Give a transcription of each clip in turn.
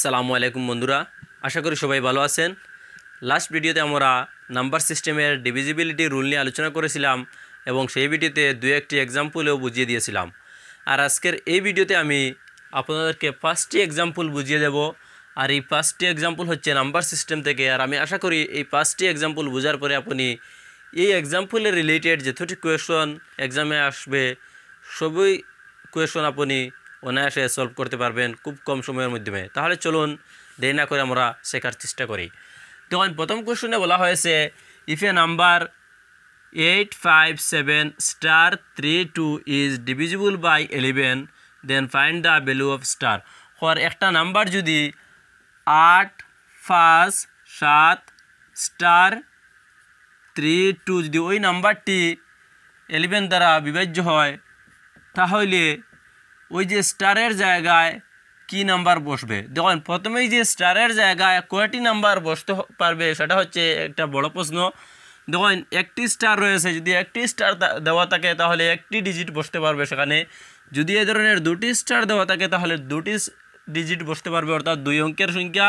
সালামু আলাইকুম বন্ধুরা আশা করি সবাই ভালো আছেন লাস্ট ভিডিওতে আমরা নাম্বার সিস্টেমের ডিভিজিবিলিটি রুল নিয়ে আলোচনা করেছিলাম এবং সেই ভিডিওতে দু একটি এক্সাম্পলেও বুঝিয়ে দিয়েছিলাম আর আজকের এই ভিডিওতে আমি আপনাদেরকে পাঁচটি এক্সাম্পল বুঝিয়ে দেব আর এই পাঁচটি এক্সাম্পল হচ্ছে নাম্বার সিস্টেম থেকে আর আমি আশা করি এই পাঁচটি এক্সাম্পল বোঝার পরে আপনি এই এক্সাম্পলের রিলেটেড যতটি কোয়েশন এক্সামে আসবে সবই কোয়েশন আপনি অনায়াসে সলভ করতে পারবেন খুব কম সময়ের মাধ্যমে তাহলে চলুন দেরি না করে আমরা শেখার চেষ্টা করি তখন প্রথম কোশ্চনে বলা হয়েছে if a number eight five seven star three two is divisible by eleven then find the value of star হর একটা নাম্বার যদি আট পাঁচ সাত স্টার থ্রি টু যদি ওই নাম্বারটি এলিভেন দ্বারা বিভাজ্য হয় তাহলে ওই যে স্টারের জায়গায় কি নাম্বার বসবে দেখুন প্রথমেই যে স্টারের জায়গায় কয়টি নাম্বার বসতে পারবে সেটা হচ্ছে একটা বড় প্রশ্ন দেখুন একটি স্টার রয়েছে যদি একটি স্টার দেওয়া থাকে তাহলে একটি ডিজিট বসতে পারবে সেখানে যদি এ ধরনের দুটি স্টার দেওয়া থাকে তাহলে দুটি ডিজিট বসতে পারবে অর্থাৎ দুই অঙ্কের সংখ্যা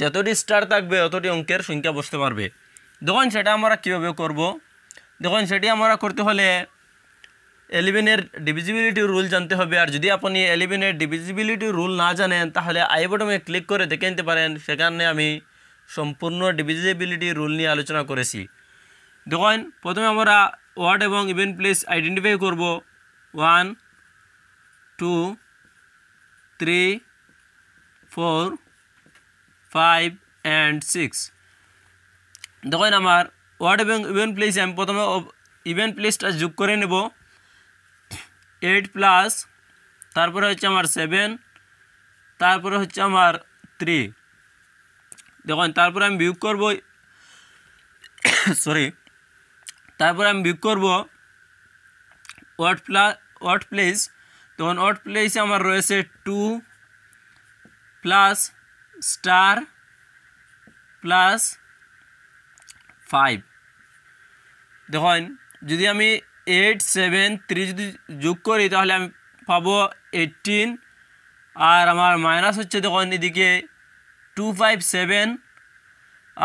যতটি স্টার থাকবে অতটি অঙ্কের সংখ্যা বসতে পারবে দেখুন সেটা আমরা কীভাবে করব দেখুন সেটি আমরা করতে হলে এলিভেনের ডিভিজিবিলিটি রুল জানতে হবে আর যদি আপনি এলিভেনের ডিভিজিবিলিটি রুল না জানেন তাহলে আই বটমে ক্লিক করে দেখে নিতে পারেন সেখানে আমি সম্পূর্ণ ডিভিজিবিলিটি রুল নিয়ে আলোচনা করেছি দেখুন প্রথমে আমরা ওয়ার্ড এবং ইভেন্ট প্লেস আইডেন্টিফাই করব one two three four five and six দেখুন আমার ওয়ার্ড এবং ইভেন্ট প্লেস আমি প্রথমে ইভেন্ট প্লেসটা যোগ করে নেব এইট প্লাস তারপরে হচ্ছে আমার সেভেন তারপরে হচ্ছে আমার থ্রি দেখুন তারপরে আমি বিয়োগ করব সরি তারপরে আমি বিয়োগ করব ওয়াট প্লাস ওয়াট প্লেস তখন ওয়াট প্লেসে আমার রয়েছে two plus star plus five দেখুন যদি আমি এইট সেভেন থ্রি যদি যোগ করি তাহলে আমি পাবো এইটিন আর আমার মাইনাস হচ্ছে দেখুন এদিকে টু ফাইভ সেভেন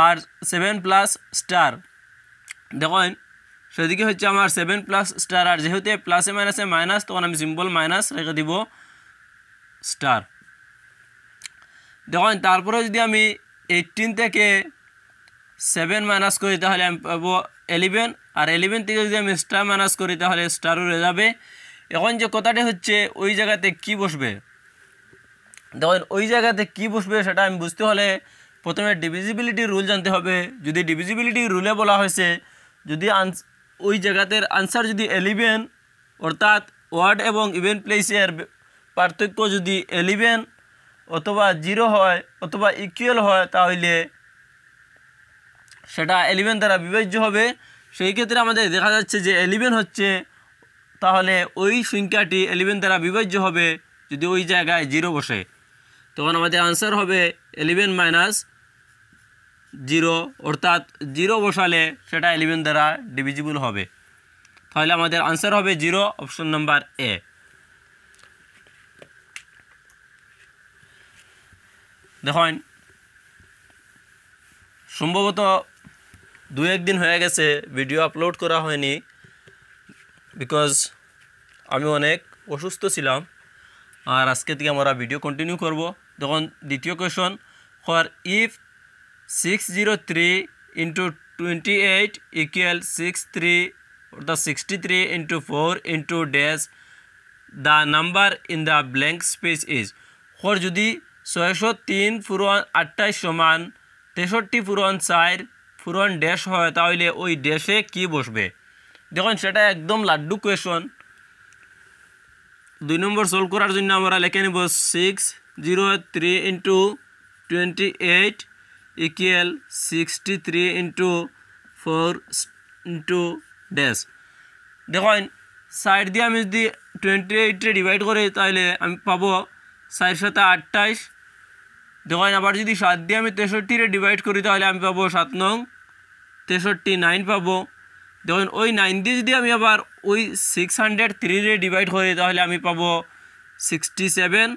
আর সেভেন প্লাস স্টার দেখুন সেদিকে হচ্ছে আমার সেভেন প্লাস স্টার আর যেহেতু প্লাসে মাইনাসে মাইনাস তখন আমি সিম্বল মাইনাস রেখে দিব স্টার দেখুন তারপরে যদি আমি এইটিন থেকে সেভেন মাইনাস করি তাহলে আমি পাবো এলিভেন আর এলিভেন থেকে যদি আমি স্টার মাইনাস করি তাহলে স্টার উড়ে যাবে এখন যে কথাটি হচ্ছে ওই জায়গাতে কি বসবে দেখেন ওই জায়গাতে কি বসবে সেটা আমি বুঝতে হলে প্রথমে ডিভিজিবিলিটি রুল জানতে হবে যদি ডিভিজিবিলিটি রুলে বলা হয়েছে যদি ওই জায়গাতের আনসার যদি এলিভেন অর্থাৎ ওয়ার্ড এবং ইভেন প্লেসের পার্থক্য যদি এলিভেন অথবা জিরো হয় অথবা ইকুয়াল হয় তাহলে সেটা এলিভেন দ্বারা বিবেচ্য হবে সেই ক্ষেত্রে আমাদের দেখা যাচ্ছে যে এলিভেন হচ্ছে তাহলে ওই সংখ্যাটি এলিভেন দ্বারা বিভাজ্য হবে যদি ওই জায়গায় জিরো বসে তখন আমাদের আনসার হবে এলিভেন মাইনাস জিরো অর্থাৎ জিরো বসালে সেটা এলিভেন দ্বারা ডিভিজিবল হবে তাহলে আমাদের আনসার হবে জিরো অপশন নাম্বার এ দেখেন সম্ভবত দু একদিন হয়ে গেছে ভিডিও আপলোড করা হয়নি বিকজ আমি অনেক অসুস্থ ছিলাম আর আজকে থেকে আমরা ভিডিও কন্টিনিউ করব তখন দ্বিতীয় question for if six zero three into twenty eight equal six three অর্থাৎ sixty three into four into dash the number in the blank space is for যদি ছয়শো তিন পুরন আটটাইশ সমান তেষট্টি পুরন চার ফুরন ড্যাশ হয় তাহলে ওই ড্যাশে কি বসবে দেখুন সেটা একদম লাড্ডু কোয়েশন দুই নম্বর সলভ করার জন্য আমরা লিখে নেব six zero three into twenty eight equal sixty three into four into dash দেখুন সাইড দিয়ে আমি যদি টোয়েন্টি এইটে ডিভাইড করি তাহলে আমি পাবো সাইড সাথে আটটাইশ দেখেন আবার যদি সাত দিয়ে আমি তেষট্টিরে ডিভাইড করি তাহলে আমি পাবো সাত নং তেষট্টি নাইন পাবো দেখুন ওই নাইন দিয়ে যদি আমি আবার ওই সিক্স হান্ড্রেড থ্রিরে ডিভাইড করি তাহলে আমি পাবো সিক্সটি সেভেন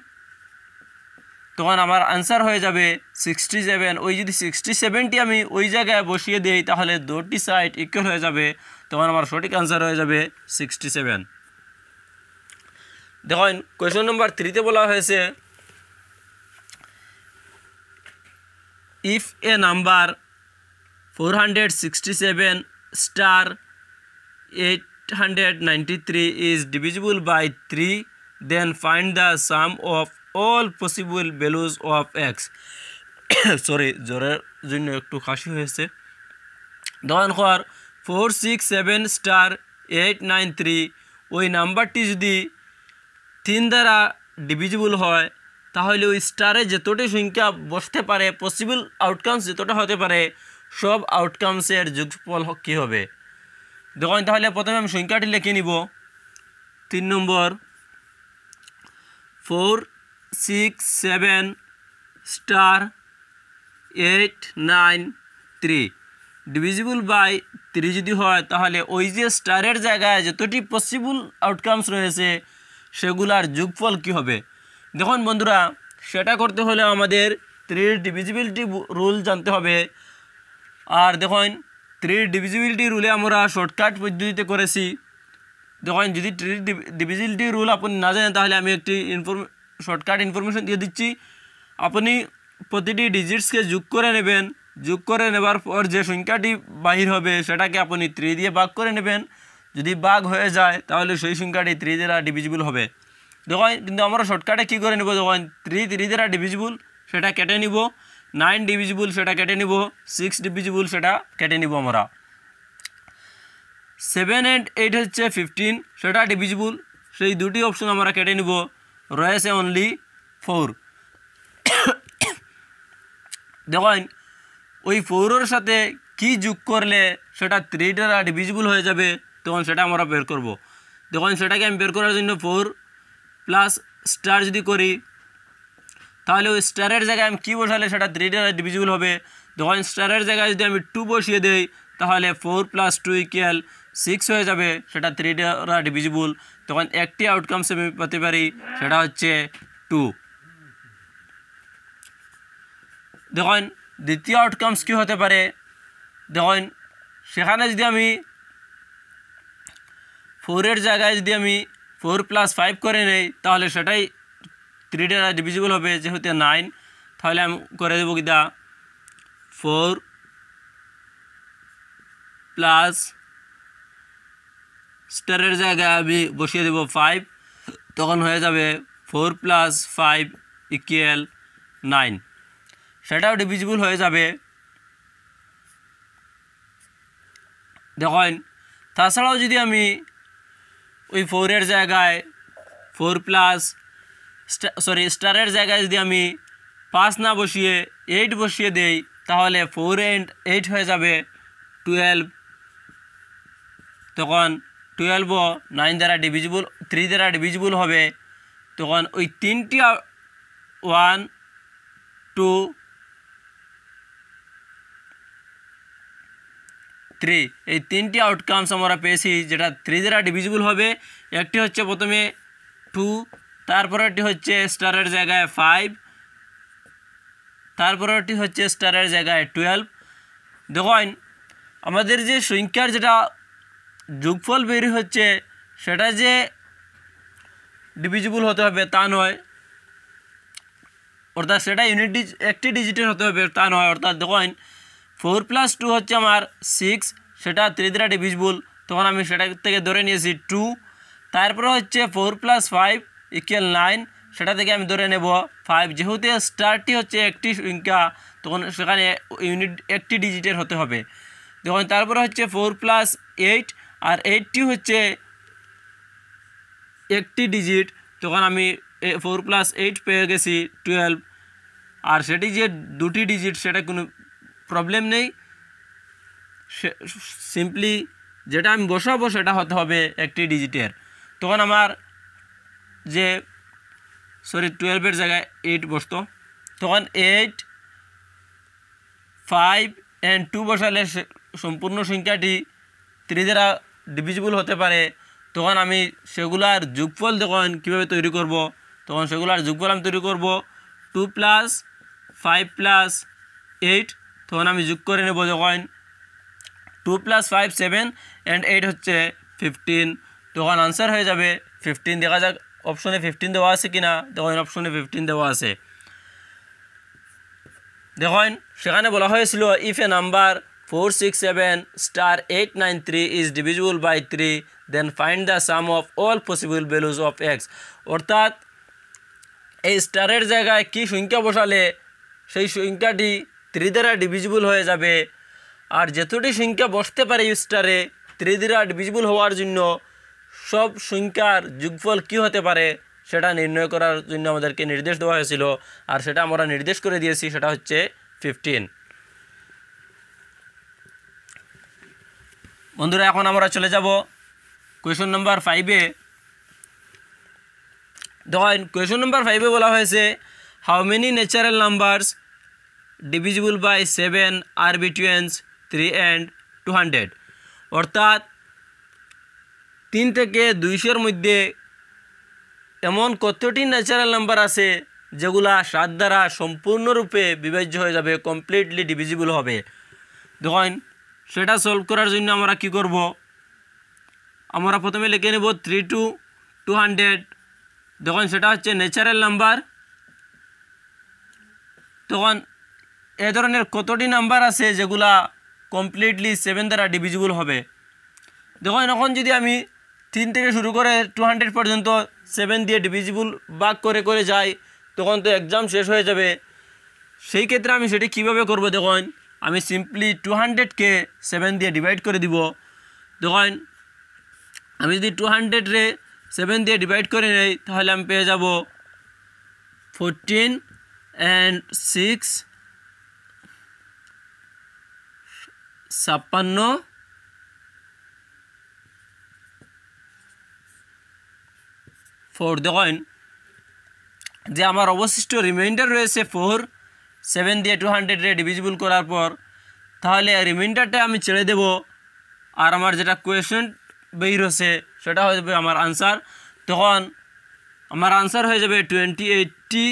তখন আমার আনসার হয়ে যাবে সিক্সটি সেভেন ওই যদি সিক্সটি সেভেনটি আমি ওই জায়গায় বসিয়ে দিই তাহলে দুটি সাইড ইকুয়াল হয়ে যাবে তখন আমার সঠিক আনসার হয়ে যাবে সিক্সটি সেভেন দেখুন কোয়েশন নম্বর থ্রিতে বলা হয়েছে if a number 467 star 893 is divisible by 3 then find the sum of all possible values of x sorry জ্বরের জন্য একটু কাশি হয়েছে ধরেন কর four six seven star eight nine three ওই নাম্বারটি যদি তিন দ্বারা ডিভিজিবল হয় তাহলে ওই স্টারে যতটি সংখ্যা বসতে পারে পসিবল আউটকামস যতটা হতে পারে সব আউটকামসের যুগফল কী হবে দেখুন তাহলে প্রথমে আমি সংখ্যাটি লিখে নিব তিন number four six seven star eight nine three divisible by three যদি হয় তাহলে ওই যে স্টারের জায়গায় যতটি পসিবল আউটকামস রয়েছে সেগুলার যুগফল কী হবে দেখুন বন্ধুরা সেটা করতে হলে আমাদের থ্রির ডিভিজিবিলিটি রুল জানতে হবে আর দেখুন থ্রির ডিভিজিবিলিটি রুলে আমরা শর্টকাট পদ্ধতিতে করেছি দেখুন যদি থ্রির ডিভিজিবিলিটি রুল আপনি না জানেন তাহলে আমি একটি ইনফরম শর্টকাট ইনফরমেশন দিয়ে দিচ্ছি আপনি প্রতিটি ডিজিটসকে যোগ করে নেবেন যোগ করে নেবার পর যে সংখ্যাটি বাহির হবে সেটাকে আপনি থ্রি দিয়ে ভাগ করে নেবেন যদি বাঘ হয়ে যায় তাহলে সেই সংখ্যাটি থ্রি দ্বারা ডিভিজিবল হবে দেখেন কিন্তু আমরা শর্টকাটে কী করে নিব দেখেন থ্রি থ্রি দ্বারা ডিভিজিবল সেটা কেটে নিব নাইন ডিভিজিবল সেটা কেটে নিব সিক্স ডিভিজিবল সেটা কেটে নিব আমরা সেভেন অ্যান্ড এইট হচ্ছে ফিফটিন সেটা ডিভিজিবল সেই দুটি অপশন আমরা কেটে নিব রয়েছে অনলি ফোর দেখেন ওই ফৌরর সাথে কি যোগ করলে সেটা থ্রি ডিভিজিবল হয়ে যাবে তখন সেটা আমরা বের করব তখন সেটাকে আমি বের করার জন্য ফোর প্লাস স্টার যদি করি তাহলে ওই স্টারের জায়গায় আমি কী বসালে সেটা থ্রি দ্বারা ডিভিজিবল হবে যখন স্টারের জায়গায় যদি আমি টু বসিয়ে দেই তাহলে four plus two equal six হয়ে যাবে সেটা থ্রি দ্বারা ডিভিজিবল তখন একটি আউটকামস আমি পেতে পারি সেটা হচ্ছে টু দেখুন দ্বিতীয় আউটকামস কী হতে পারে দেখুন সেখানে যদি আমি ফোরের জায়গায় যদি আমি ফোর প্লাস ফাইভ করে নেই তাহলে সেটাই থ্রি দ্বারা ডিভিজিবল হবে যেহেতু নাইন তাহলে আমি করে দেবো কি দা ফোর প্লাস স্টারের জায়গায় আমি বসিয়ে দেব ফাইভ তখন হয়ে যাবে four plus five equal nine সেটাও ডিভিজিবল হয়ে যাবে দেখেন তাছাড়াও যদি আমি ওই ফোরের জায়গায় ফোর প্লাস সরি স্টারের জায়গায় যদি আমি পাঁচ না বসিয়ে এইট বসিয়ে দেই তাহলে ফোর এন্ড এইট হয়ে যাবে টুয়েলভ তখন টুয়েলভও নাইন দ্বারা ডিভিজিবল থ্রি দ্বারা ডিভিজিবল হবে তখন ওই তিনটি ওয়ান টু থ্রি এই তিনটি আউটকামস আমরা পেয়েছি যেটা থ্রি দ্বারা ডিভিজিবল হবে একটি হচ্ছে প্রথমে টু তারপরেরটি হচ্ছে স্টারের জায়গায় ফাইভ তারপরেরটি হচ্ছে স্টারের জায়গায় টুয়েলভ দেখুন আমাদের যে সংখ্যার যেটা যোগফল বেরি হচ্ছে সেটা যে ডিভিজিবল হতে হবে তা নয় অর্থাৎ সেটা ইউনিট একটি ডিজিটের হতে হবে তা নয় অর্থাৎ দেখুন ফোর প্লাস টু হচ্ছে আমার সিক্স সেটা ত্রিদ্রা দ্বারা ডিভিজিবল তখন আমি সেটা থেকে ধরে নিয়েছি টু তারপরে হচ্ছে four plus five equal nine সেটা থেকে আমি ধরে নেব ফাইভ যেহেতু স্টারটি হচ্ছে একটি সংখ্যা তখন সেখানে ইউনিট একটি ডিজিটের হতে হবে তখন তারপরে হচ্ছে ফোর প্লাস এইট আর এইটটি হচ্ছে একটি ডিজিট তখন আমি ফোর প্লাস এইট পেয়ে গেছি টুয়েলভ আর সেটি যে দুটি ডিজিট সেটা কোনো প্রবলেম নেই সিম্পলি যেটা আমি বসাবো সেটা হতে হবে একটি ডিজিটের তখন আমার যে সরি টুয়েলভের জায়গায় এইট বসতো তখন এইট ফাইভ অ্যান্ড টু বসালে সম্পূর্ণ সংখ্যাটি থ্রি দ্বারা ডিভিজিবল হতে পারে তখন আমি সেগুলার যুগফল তখন কীভাবে তৈরি করব তখন সেগুলার যুগফল আমি তৈরি করব two plus five plus eight তখন আমি যোগ করে নেবো যখন two plus five seven and eight হচ্ছে ফিফটিন তখন আনসার হয়ে যাবে ফিফটিন দেখা যাক অপশনে ফিফটিন দেওয়া আছে কি না দেখেন অপশনে ফিফটিন দেওয়া আছে দেখেন সেখানে বলা হয়েছিল if a number four six seven star eight nine three is divisible by three then find the sum of all possible values of x অর্থাৎ এই স্টারের জায়গায় কী সংখ্যা বসালে সেই সংখ্যাটি থ্রি দ্বারা ডিভিজিবল হয়ে যাবে আর যেতটি সংখ্যা বসতে পারে স্টারে থ্রি দ্বারা ডিভিজিবল হওয়ার জন্য সব সংখ্যার যুগফল কি হতে পারে সেটা নির্ণয় করার জন্য আমাদেরকে নির্দেশ দেওয়া হয়েছিল আর সেটা আমরা নির্দেশ করে দিয়েছি সেটা হচ্ছে ফিফটিন বন্ধুরা এখন আমরা চলে যাব কোয়েশন নাম্বার ফাইভে দেখেন কোয়েশন নাম্বার ফাইভে বলা হয়েছে how many natural numbers divisible by seven are be between three and two hundred অর্থাৎ তিন থেকে দুইশোর মধ্যে এমন কতটি ন্যাচারাল নাম্বার আছে যেগুলা সাত দ্বারা সম্পূর্ণরূপে বিভাজ্য হয়ে যাবে কমপ্লিটলি ডিভিজিবল হবে দেখুন সেটা সলভ করার জন্য আমরা কি করব আমরা প্রথমে লিখে নেব থ্রি টু টু হান্ড্রেড দেখুন সেটা হচ্ছে ন্যাচারাল নাম্বার তখন এ ধরনের কতটি নাম্বার আছে যেগুলা কমপ্লিটলি সেভেন দ্বারা ডিভিজিবল হবে দেখুন এখন যদি আমি তিন থেকে শুরু করে টু হান্ড্রেড পর্যন্ত সেভেন দিয়ে ডিভিজিবল বাক করে করে যাই তখন তো এক্সাম শেষ হয়ে যাবে সেই ক্ষেত্রে আমি সেটি কিভাবে করব দেখুন আমি সিম্পলি টু হান্ড্রেডকে সেভেন দিয়ে ডিভাইড করে দিব দেখুন আমি যদি টু হান্ড্রেডরে সেভেন দিয়ে ডিভাইড করে নেই তাহলে আমি পেয়ে যাব ফোরটিন অ্যান্ড সিক্স ছাপ্পান্ন ফোর দেখেন যে আমার অবশিষ্ট রিমাইন্ডার রয়েছে ফোর সেভেন দিয়ে টু হান্ড্রেডে ডিভিজিবল করার পর তাহলে রিমাইন্ডারটা আমি ছেড়ে দেব আর আমার যেটা কোয়েশন বেরিয়ে রয়েছে সেটা হয়ে যাবে আমার আনসার তখন আমার আনসার হয়ে যাবে টোয়েন্টি এইটটি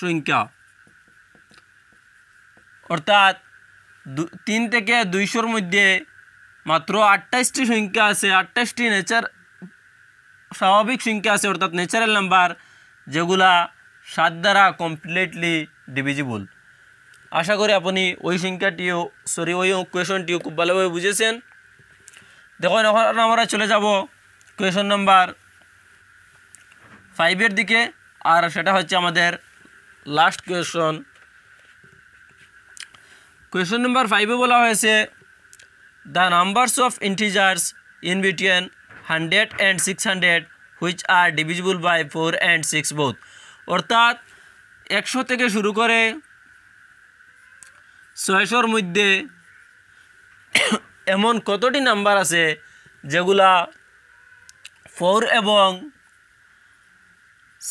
সংখ্যা অর্থাৎ তিন থেকে দুইশোর মধ্যে মাত্র আটটাইশটি সংখ্যা আছে আটটাইশটি নেচার স্বাভাবিক সংখ্যা আছে অর্থাৎ নেচারাল নাম্বার যেগুলা সাত দ্বারা কমপ্লিটলি ডিভিজিবল আশা করি আপনি ওই সংখ্যাটিও সরি ওই কোয়েশনটিও খুব ভালোভাবে বুঝেছেন দেখুন এখন আমরা চলে যাব কোয়েশন নাম্বার ফাইভের দিকে আর সেটা হচ্ছে আমাদের লাস্ট কোয়েশন কোয়েশ্চন নম্বর ফাইভে বলা হয়েছে the numbers of integers in between hundred and six hundred which are divisible by four and six both অর্থাৎ একশো থেকে শুরু করে ছয়শোর মধ্যে এমন কতটি নাম্বার আছে যেগুলা ফোর এবং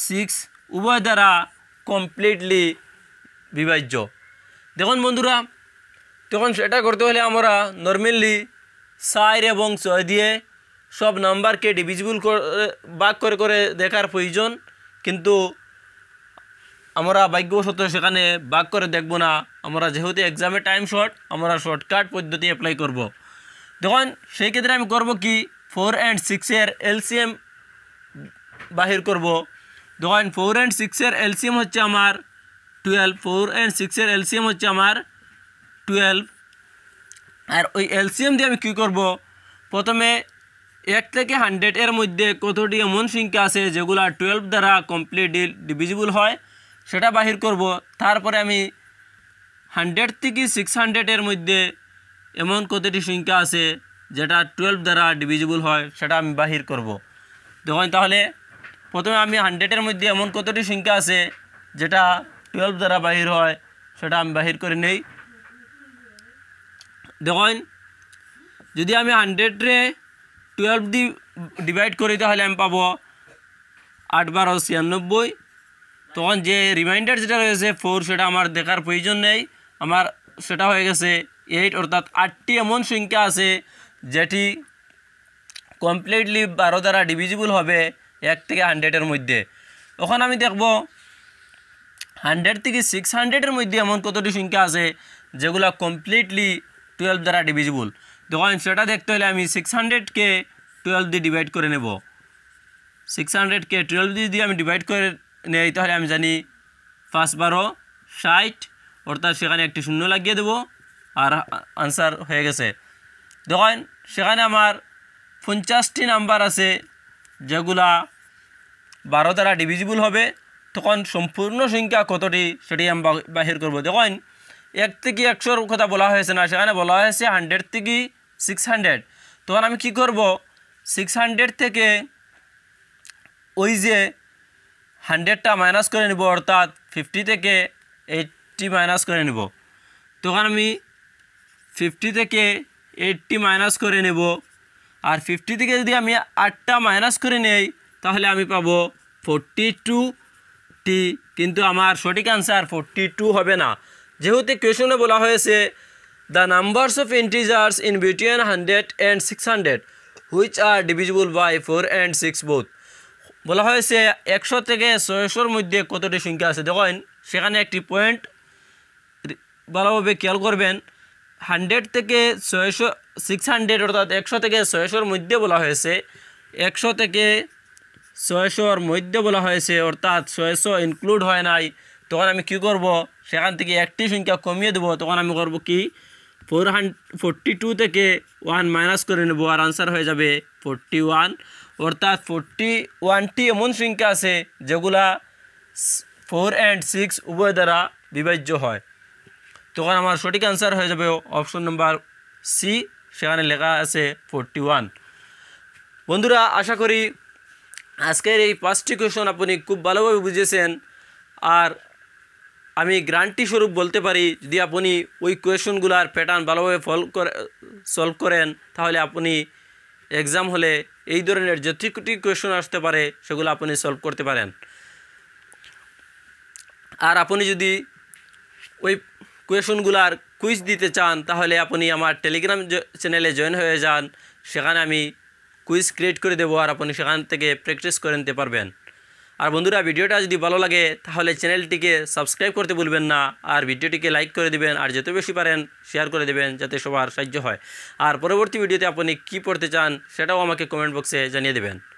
সিক্স উভয় দ্বারা কমপ্লিটলি বিভাজ্য দেখুন বন্ধুরা তখন সেটা করতে হলে আমরা নর্মালি সাইর এবং ছয় দিয়ে সব নাম্বারকে ডিভিজিবল বাক করে করে দেখার প্রয়োজন কিন্তু আমরা ভাগ্যবশত সেখানে বাক করে দেখব না আমরা যেহেতু এক্সামে টাইম শর্ট আমরা শর্টকাট পদ্ধতি অ্যাপ্লাই করব। তখন সেই ক্ষেত্রে আমি করব কি ফোর অ্যান্ড সিক্সের এলসিএম বাহির করব। তখন ফোর অ্যান্ড সিক্সের এলসিএম হচ্ছে আমার টুয়েলভ ফোর অ্যান্ড সিক্সের এলসিএম হচ্ছে আমার টুয়েলভ আর ওই এলসিএম দিয়ে আমি কী করবো প্রথমে এক থেকে হান্ড্রেড এর মধ্যে কতটি এমন সংখ্যা আছে যেগুলো টুয়েলভ দ্বারা কমপ্লিট ডিভিজিবল হয় সেটা বাহির করব তারপরে আমি হান্ড্রেড থেকে সিক্স হান্ড্রেডের মধ্যে এমন কতটি সংখ্যা আছে যেটা টুয়েলভ দ্বারা ডিভিজিবল হয় সেটা আমি বাহির করব দেখুন তাহলে প্রথমে আমি হান্ড্রেডের মধ্যে এমন কতটি সংখ্যা আছে যেটা টুয়েলভ দ্বারা বাহির হয় সেটা আমি বাহির করে নেই দেখেন যদি আমি হান্ড্রেডে টুয়েলভ দি ডিভাইড করি তাহলে আমি পাবো আট বারো ছিয়ানব্বই তখন যে রিমাইন্ডার যেটা রয়েছে ফোর সেটা আমার দেখার প্রয়োজন নেই আমার সেটা হয়ে গেছে এইট অর্থাৎ আটটি এমন সংখ্যা আছে যেটি কমপ্লিটলি বারো দ্বারা ডিভিজিবল হবে এক থেকে হান্ড্রেডের মধ্যে তখন আমি দেখব হান্ড্রেড থেকে সিক্স হান্ড্রেডের মধ্যে এমন কতটি সংখ্যা আছে যেগুলো কমপ্লিটলি টুয়েলভ দ্বারা ডিভিজিবল তখন সেটা দেখতে হলে আমি সিক্স হান্ড্রেডকে টুয়েলভ দিয়ে ডিভাইড করে নেব সিক্স হান্ড্রেডকে টুয়েলভ দিয়ে যদি আমি ডিভাইড করে নেই তাহলে আমি জানি পাঁচ বারো ষাট অর্থাৎ সেখানে একটি শূন্য লাগিয়ে দেব আর আনসার হয়ে গেছে দেখেন সেখানে আমার পঞ্চাশটি নাম্বার আছে যেগুলা বারো দ্বারা ডিভিজিবল হবে তখন সম্পূর্ণ সংখ্যা কতটি সেটি আমি বাহির করবো দেখেন এক থেকে একশোর কথা বলা হয়েছে না সেখানে বলা হয়েছে হান্ড্রেড থেকে সিক্স হান্ড্রেড তখন আমি কি করব সিক্স হান্ড্রেড থেকে ওই যে হান্ড্রেডটা মাইনাস করে নেব অর্থাৎ ফিফটি থেকে এইটটি মাইনাস করে নেব তখন আমি ফিফটি থেকে এইটটি মাইনাস করে নেব আর ফিফটি থেকে যদি আমি আটটা মাইনাস করে নেই তাহলে আমি পাবো ফোরটি টু টি কিন্তু আমার সঠিক আনসার ফোরটি টু হবে না যেহেতু কোয়েশনে বলা হয়েছে the numbers of integers in between hundred and six hundred which are divisible by four and six both বলা হয়েছে একশো থেকে ছয়শোর মধ্যে কতটি সংখ্যা আছে দেখেন সেখানে একটি পয়েন্ট ভালোভাবে খেয়াল করবেন হান্ড্রেড থেকে ছয়শো সিক্স হান্ড্রেড অর্থাৎ একশো থেকে ছয়শোর মধ্যে বলা হয়েছে একশো থেকে ছয়শোর মধ্যে বলা হয়েছে অর্থাৎ ছয়শো ইনক্লুড হয় নাই তখন আমি কি করব সেখান থেকে একটি সংখ্যা কমিয়ে দেবো তখন আমি করব কি ফোর ফোরটি টু থেকে ওয়ান মাইনাস করে নেব আর আনসার হয়ে যাবে ফোরটি ওয়ান অর্থাৎ ফোরটি ওয়ানটি এমন সংখ্যা আছে যেগুলা ফোর অ্যান্ড সিক্স উভয় দ্বারা বিভাজ্য হয় তখন আমার সঠিক আনসার হয়ে যাবে অপশন নাম্বার সি সেখানে লেখা আছে ফোরটি ওয়ান বন্ধুরা আশা করি আজকের এই পাঁচটি কোয়েশন আপনি খুব ভালোভাবে বুঝেছেন আর আমি গ্রান্টি স্বরূপ বলতে পারি যদি আপনি ওই কোয়েশনগুলার প্যাটার্ন ভালোভাবে ফল করে সলভ করেন তাহলে আপনি এক্সাম হলে এই ধরনের যতটি কোয়েশন আসতে পারে সেগুলো আপনি সলভ করতে পারেন আর আপনি যদি ওই কোয়েশনগুলার কুইজ দিতে চান তাহলে আপনি আমার টেলিগ্রাম চ্যানেলে জয়েন হয়ে যান সেখানে আমি কুইজ ক্রিয়েট করে দেবো আর আপনি সেখান থেকে প্র্যাকটিস করে নিতে পারবেন আর বন্ধুরা ভিডিওটা যদি ভালো লাগে তাহলে চ্যানেলটিকে সাবস্ক্রাইব করতে ভুলবেন না আর ভিডিওটিকে লাইক করে দেবেন আর যত বেশি পারেন শেয়ার করে দেবেন যাতে সবার সাহায্য হয় আর পরবর্তী ভিডিওতে আপনি কি পড়তে চান সেটাও আমাকে কমেন্ট বক্সে জানিয়ে দেবেন